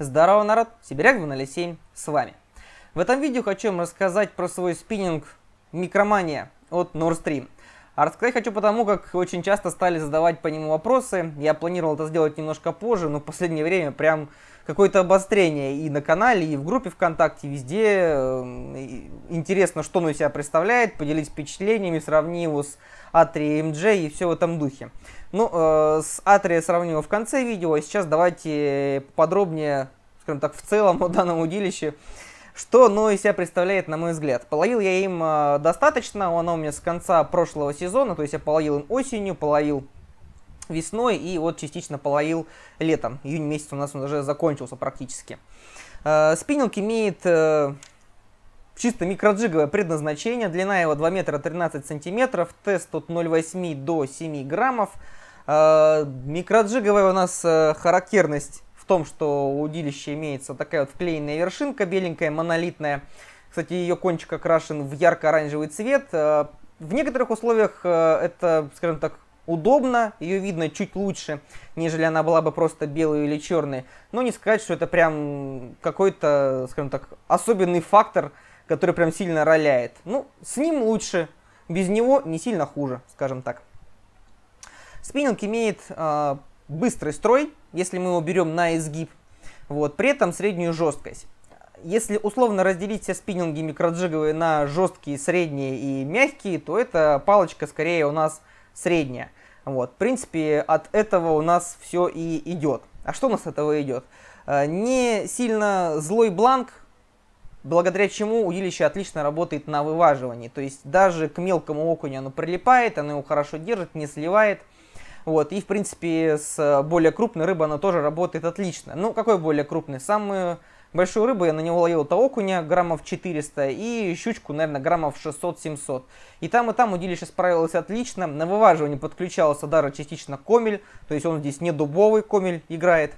Здорово, народ! Сибиряк 207 с вами. В этом видео хочу вам рассказать про свой спиннинг Микромания от Nordstream. Stream. А рассказать хочу потому, как очень часто стали задавать по нему вопросы. Я планировал это сделать немножко позже, но в последнее время прям какое-то обострение и на канале, и в группе ВКонтакте, везде. Э, интересно, что он из себя представляет, поделись впечатлениями, сравни его с Атри MJ и все в этом духе. Ну, э, с Атри сравнил в конце видео, а сейчас давайте подробнее скажем так, в целом о данном удилище. Что оно из себя представляет, на мой взгляд? Половил я им э, достаточно, оно у меня с конца прошлого сезона, то есть я половил им осенью, половил весной и вот частично половил летом. Июнь месяц у нас уже закончился практически. Э, спиннинг имеет э, чисто микроджиговое предназначение. Длина его 2 метра 13 сантиметров. Тест от 0,8 до 7 граммов. Микроджиговая у нас характерность том, что у удилища имеется такая вот вклеенная вершинка, беленькая, монолитная. Кстати, ее кончик окрашен в ярко-оранжевый цвет. Э, в некоторых условиях э, это, скажем так, удобно, ее видно чуть лучше, нежели она была бы просто белой или черной. Но не сказать, что это прям какой-то, скажем так, особенный фактор, который прям сильно роляет. Ну, с ним лучше, без него не сильно хуже, скажем так. Спиннинг имеет э, быстрый строй, если мы его берем на изгиб. Вот, при этом среднюю жесткость. Если условно разделить все спиннинги микроджиговые на жесткие, средние и мягкие, то эта палочка скорее у нас средняя. Вот, в принципе, от этого у нас все и идет. А что у нас от этого идет? Э, не сильно злой бланк, благодаря чему удилище отлично работает на вываживании. То есть даже к мелкому окуню оно прилипает, оно его хорошо держит, не сливает. Вот, и, в принципе, с э, более крупной рыбы она тоже работает отлично. Ну, какой более крупный? Самую большую рыбу я на него ловил, это окуня граммов 400 и щучку, наверное, граммов 600-700. И там, и там удилище справилось отлично. На вываживание подключался даже частично комель, то есть он здесь не дубовый комель играет,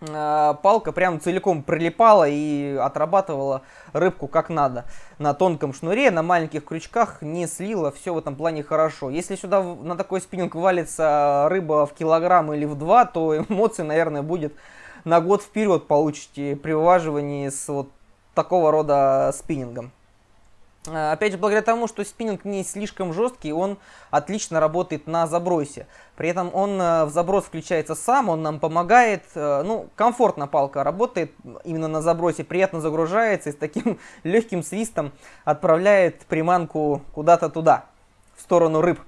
Э, палка прям целиком прилипала и отрабатывала рыбку как надо. На тонком шнуре, на маленьких крючках не слила, все в этом плане хорошо. Если сюда на такой спиннинг валится рыба в килограмм или в два, то эмоции наверное, будет на год вперед получите при вываживании с вот такого рода спиннингом. Э, опять же, благодаря тому, что спиннинг не слишком жесткий, он отлично работает на забросе. При этом он э, в заброс включается сам, он нам помогает. Э, ну, комфортно палка работает именно на забросе, приятно загружается и с таким легким свистом отправляет приманку куда-то туда, в сторону рыб.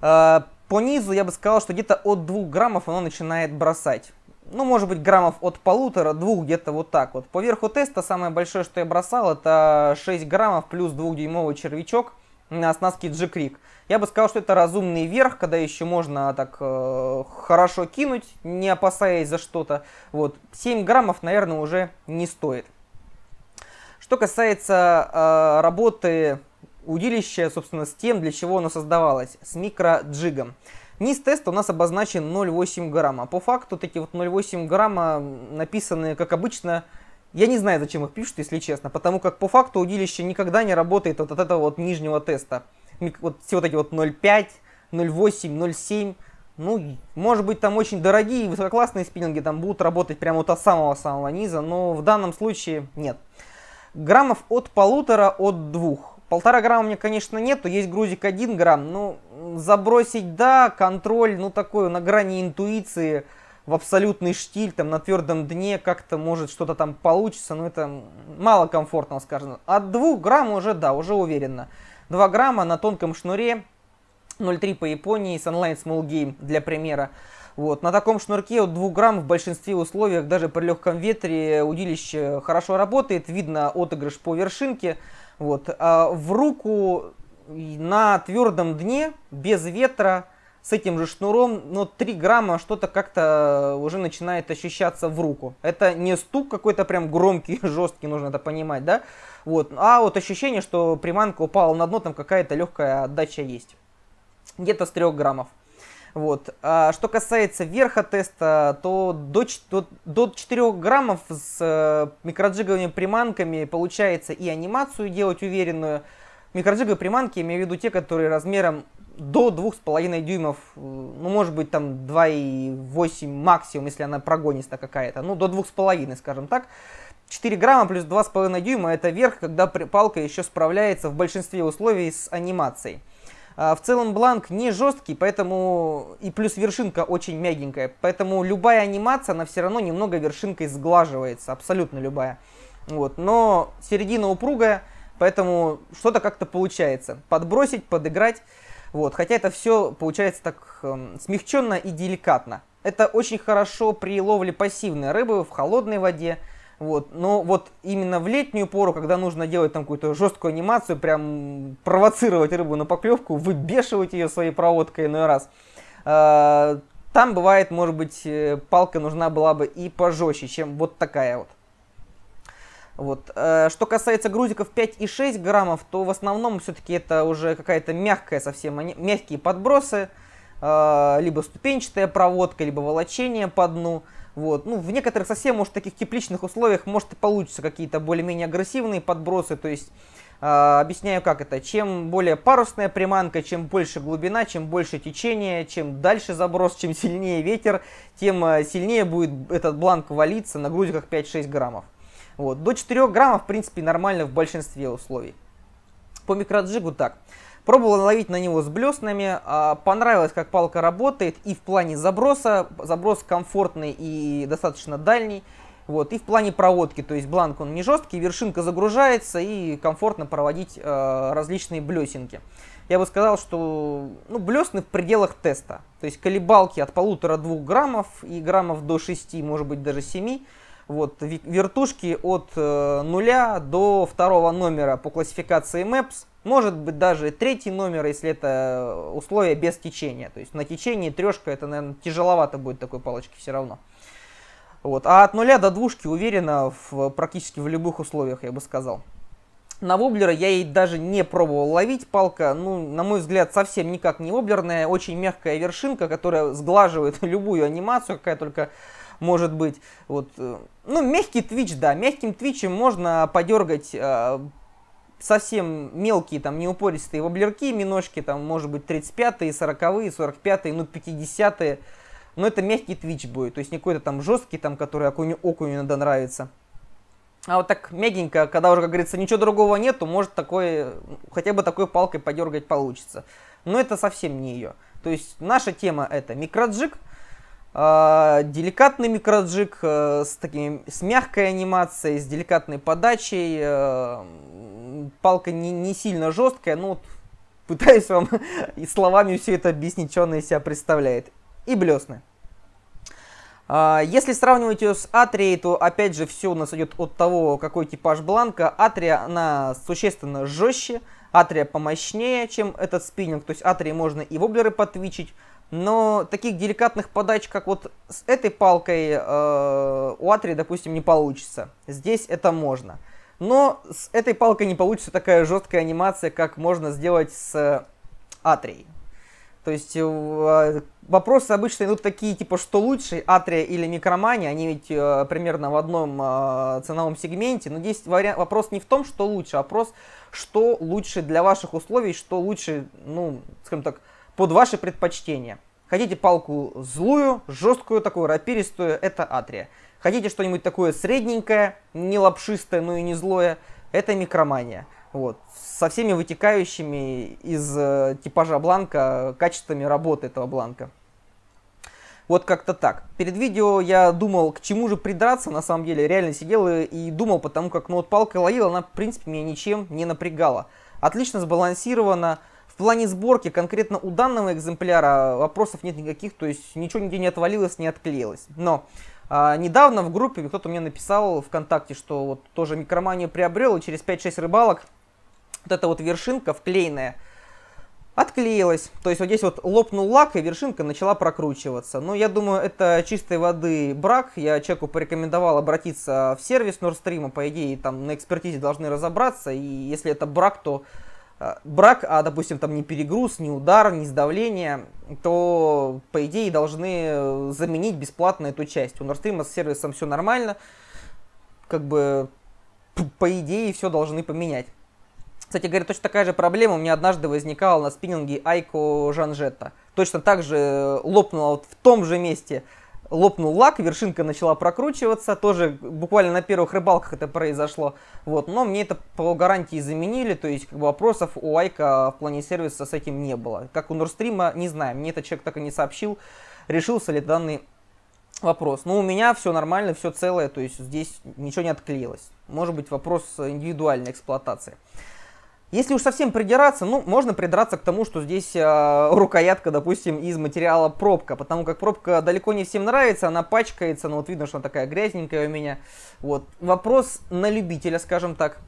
По низу я бы сказал, что где-то от 2 граммов оно начинает бросать ну, может быть, граммов от полутора-двух, где-то вот так вот. По верху теста самое большое, что я бросал, это 6 граммов плюс 2-дюймовый червячок на оснастке G-Creek. Я бы сказал, что это разумный верх, когда еще можно так э, хорошо кинуть, не опасаясь за что-то. Вот. 7 граммов, наверное, уже не стоит. Что касается э, работы удилища, собственно, с тем, для чего оно создавалось, с микроджигом. джигом Низ теста у нас обозначен 0,8 грамма. По факту такие вот 0,8 грамма написаны, как обычно, я не знаю, зачем их пишут, если честно, потому как по факту удилище никогда не работает вот от этого вот нижнего теста. Вот все вот эти вот 0,5, 0,8, 0,7. Ну, может быть, там очень дорогие высококлассные спиннинги там будут работать прямо вот от самого-самого низа, но в данном случае нет. Граммов от полутора, от двух. Полтора грамма у меня, конечно, нету, есть грузик 1 грамм, но ну, забросить, да, контроль, ну, такой, на грани интуиции, в абсолютный штиль, там, на твердом дне как-то, может, что-то там получится, но ну, это мало комфортно, скажем. От 2 грамм уже, да, уже уверенно. 2 грамма на тонком шнуре, 0,3 по Японии, с онлайн Small Game, для примера. Вот. На таком шнурке от 2 грамм в большинстве условиях, даже при легком ветре, удилище хорошо работает, видно отыгрыш по вершинке, вот. А в руку на твердом дне, без ветра, с этим же шнуром, но ну, 3 грамма что-то как-то уже начинает ощущаться в руку. Это не стук какой-то прям громкий, жесткий, нужно это понимать, да? Вот. А вот ощущение, что приманка упала на дно, там какая-то легкая отдача есть. Где-то с 3 граммов. Вот. А что касается верха теста, то до, до, до 4 граммов с э, микроджиговыми приманками получается и анимацию делать уверенную. Микроджиговые приманки, я имею в виду те, которые размером до 2,5 дюймов, э, ну, может быть, там 2,8 максимум, если она прогонистая какая-то, ну, до 2,5, скажем так. 4 грамма плюс 2,5 дюйма – это верх, когда палка еще справляется в большинстве условий с анимацией. А, в целом бланк не жесткий, поэтому и плюс вершинка очень мягенькая, поэтому любая анимация, она все равно немного вершинкой сглаживается, абсолютно любая. Вот, но середина упругая, поэтому что-то как-то получается. Подбросить, подыграть. Вот, хотя это все получается так эм, смягченно и деликатно. Это очень хорошо при ловле пассивной рыбы в холодной воде, вот. Но вот именно в летнюю пору, когда нужно делать там какую-то жесткую анимацию, прям провоцировать рыбу на поклевку, выбешивать ее своей проводкой иной раз, э, там бывает, может быть, э, палка нужна была бы и пожестче, чем вот такая вот. Вот. Э, что касается грузиков 5 и 6 граммов, то в основном все-таки это уже какая-то мягкая совсем, мягкие подбросы, либо ступенчатая проводка, либо волочение по дну – вот. Ну, в некоторых совсем, может, таких тепличных условиях, может, и получится какие-то более-менее агрессивные подбросы. То есть, э, объясняю, как это. Чем более парусная приманка, чем больше глубина, чем больше течение, чем дальше заброс, чем сильнее ветер, тем а, сильнее будет этот бланк валиться на грузиках 5-6 граммов. Вот. До 4 граммов, в принципе, нормально в большинстве условий. По микроджигу так. Пробовал ловить на него с блеснами, а, понравилось, как палка работает и в плане заброса, заброс комфортный и достаточно дальний, вот, и в плане проводки, то есть бланк он не жесткий, вершинка загружается и комфортно проводить а, различные блесенки. Я бы сказал, что ну, блесны в пределах теста, то есть колебалки от полутора-двух граммов и граммов до 6, может быть даже 7, вот, вертушки от э, нуля до второго номера по классификации Мэпс. Может быть даже третий номер, если это э, условие без течения. То есть на течении трешка это, наверное, тяжеловато будет такой палочки все равно. Вот. А от нуля до двушки уверенно в, практически в любых условиях, я бы сказал. На воблера я ей даже не пробовал ловить. Палка, ну, на мой взгляд, совсем никак не воблерная. Очень мягкая вершинка, которая сглаживает любую анимацию, какая только может быть. Вот. Э, ну, мягкий твич, да. Мягким твичем можно подергать э, совсем мелкие, там, неупористые воблерки, миножки, там, может быть, 35-е, 40-е, 45-е, ну, 50-е. Но это мягкий твич будет, то есть не какой-то там жесткий, там, который окуню, окуню иногда нравится. А вот так мягенько, когда уже, как говорится, ничего другого нету, может такой, хотя бы такой палкой подергать получится. Но это совсем не ее. То есть наша тема это микроджик, а, деликатный микроджик э, с, такими, с мягкой анимацией, с деликатной подачей. Э, палка не, не сильно жесткая, но ну вот пытаюсь вам и словами все это объяснить, что она из себя представляет. И блесны. А, если сравнивать ее с Атрией, то опять же все у нас идет от того, какой типаж бланка. Атрия, она существенно жестче, Атрия помощнее, чем этот спиннинг. То есть Атрии можно и воблеры подтвичить, но таких деликатных подач, как вот с этой палкой э, у Атри, допустим, не получится. Здесь это можно. Но с этой палкой не получится такая жесткая анимация, как можно сделать с Атрией. То есть э, вопросы обычно идут такие, типа, что лучше, Атрия или Микромания, они ведь э, примерно в одном э, ценовом сегменте. Но здесь вариант, вопрос не в том, что лучше, а вопрос, что лучше для ваших условий, что лучше, ну, скажем так, под ваши предпочтения. Хотите палку злую, жесткую, такую рапиристую, это атрия. Хотите что-нибудь такое средненькое, не лапшистое, но и не злое, это микромания. Вот. Со всеми вытекающими из э, типажа бланка качествами работы этого бланка. Вот как-то так. Перед видео я думал, к чему же придраться, на самом деле. Реально сидел и, и думал, потому как ну, вот палка ловила, она, в принципе, меня ничем не напрягала. Отлично сбалансирована, плане сборки конкретно у данного экземпляра э, вопросов нет никаких, то есть ничего нигде не отвалилось, не отклеилось. Но а, недавно в группе кто-то мне написал ВКонтакте, что вот тоже микроманию приобрел, и через 5-6 рыбалок вот эта вот вершинка вклеенная отклеилась. То есть вот здесь вот лопнул лак, и вершинка начала прокручиваться. Но я думаю, это чистой воды брак. Я человеку порекомендовал обратиться в сервис Nordstream, по идее, там на экспертизе должны разобраться. И если это брак, то Э, брак, а, допустим, там не перегруз, не удар, не сдавление, то, по идее, должны э, заменить бесплатно эту часть. У Нордстрима с сервисом все нормально, как бы, по идее, все должны поменять. Кстати говоря, точно такая же проблема у меня однажды возникала на спиннинге Айко Жанжетта. Точно так же э, лопнула вот в том же месте лопнул лак, вершинка начала прокручиваться, тоже буквально на первых рыбалках это произошло, вот, но мне это по гарантии заменили, то есть как бы вопросов у Айка в плане сервиса с этим не было. Как у Нордстрима, не знаю, мне этот человек так и не сообщил, решился ли данный вопрос. Но у меня все нормально, все целое, то есть здесь ничего не отклеилось. Может быть, вопрос индивидуальной эксплуатации. Если уж совсем придираться, ну, можно придраться к тому, что здесь э, рукоятка, допустим, из материала пробка, потому как пробка далеко не всем нравится, она пачкается, но вот видно, что она такая грязненькая у меня. Вот, вопрос на любителя, скажем так.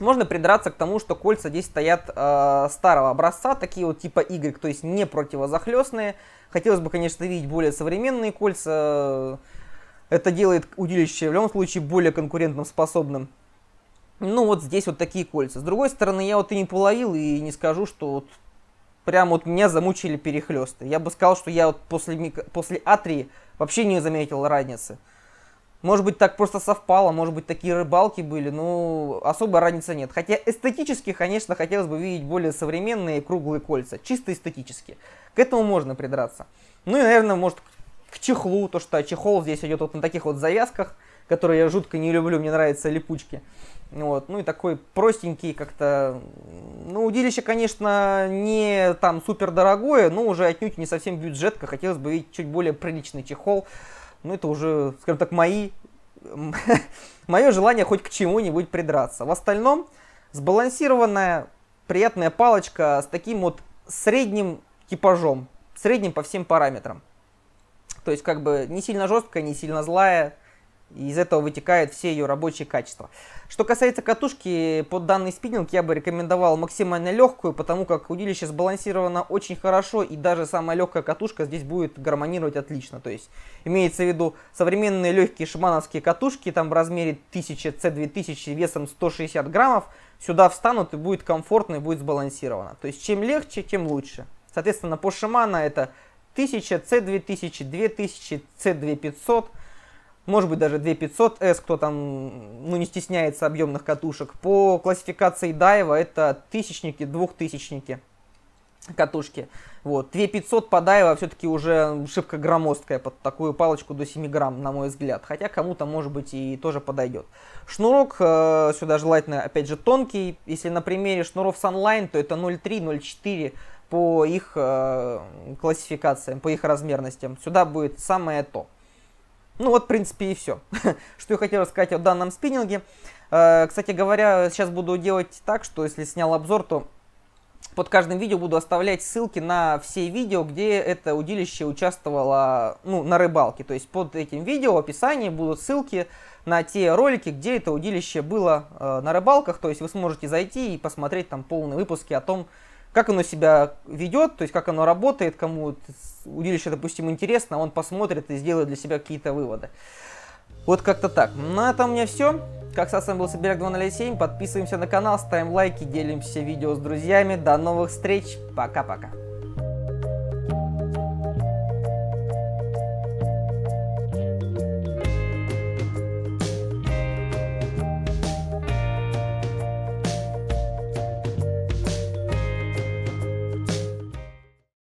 Можно придраться к тому, что кольца здесь стоят э, старого образца, такие вот типа Y, то есть не противозахлестные. Хотелось бы, конечно, видеть более современные кольца. Это делает удилище в любом случае более конкурентным способным. Ну, вот здесь вот такие кольца. С другой стороны, я вот и не половил, и не скажу, что вот прям вот меня замучили перехлесты. Я бы сказал, что я вот после, после Атрии вообще не заметил разницы. Может быть, так просто совпало, может быть, такие рыбалки были, но особой разницы нет. Хотя эстетически, конечно, хотелось бы видеть более современные круглые кольца, чисто эстетически. К этому можно придраться. Ну и, наверное, может, к чехлу, то что а чехол здесь идет вот на таких вот завязках, которые я жутко не люблю, мне нравятся липучки. Вот, ну и такой простенький как-то, ну удилище, конечно, не там супер дорогое, но уже отнюдь не совсем бюджетка, хотелось бы видеть чуть более приличный чехол, ну это уже, скажем так, мои, мое желание хоть к чему-нибудь придраться. В остальном, сбалансированная, приятная палочка с таким вот средним типажом, средним по всем параметрам. То есть как бы не сильно жесткая, не сильно злая, и из этого вытекают все ее рабочие качества. Что касается катушки, под данный спиннинг я бы рекомендовал максимально легкую, потому как удилище сбалансировано очень хорошо, и даже самая легкая катушка здесь будет гармонировать отлично. То есть имеется в виду современные легкие шимановские катушки, там в размере 1000 C2000 весом 160 граммов, сюда встанут и будет комфортно и будет сбалансировано. То есть чем легче, тем лучше. Соответственно, по шимана это 1000 C2000, 2000 C2500, может быть даже 2500S, кто там ну, не стесняется объемных катушек. По классификации Дайва это тысячники, двухтысячники катушки. Вот. 2500 по Дайва все-таки уже шибко громоздкая под такую палочку до 7 грамм, на мой взгляд. Хотя кому-то, может быть, и тоже подойдет. Шнурок э, сюда желательно, опять же, тонкий. Если на примере шнуров с онлайн, то это 0,3, 0,4 по их э, классификациям, по их размерностям. Сюда будет самое то. Ну вот, в принципе, и все, что я хотел рассказать о данном спиннинге. Э, кстати говоря, сейчас буду делать так, что если снял обзор, то под каждым видео буду оставлять ссылки на все видео, где это удилище участвовало ну, на рыбалке. То есть под этим видео в описании будут ссылки на те ролики, где это удилище было э, на рыбалках. То есть вы сможете зайти и посмотреть там полные выпуски о том, как оно себя ведет, то есть как оно работает, кому удилище, допустим, интересно, он посмотрит и сделает для себя какие-то выводы. Вот как-то так. На ну, этом у меня все. Как с вами был Сибиряк 207. Подписываемся на канал, ставим лайки, делимся видео с друзьями. До новых встреч. Пока-пока.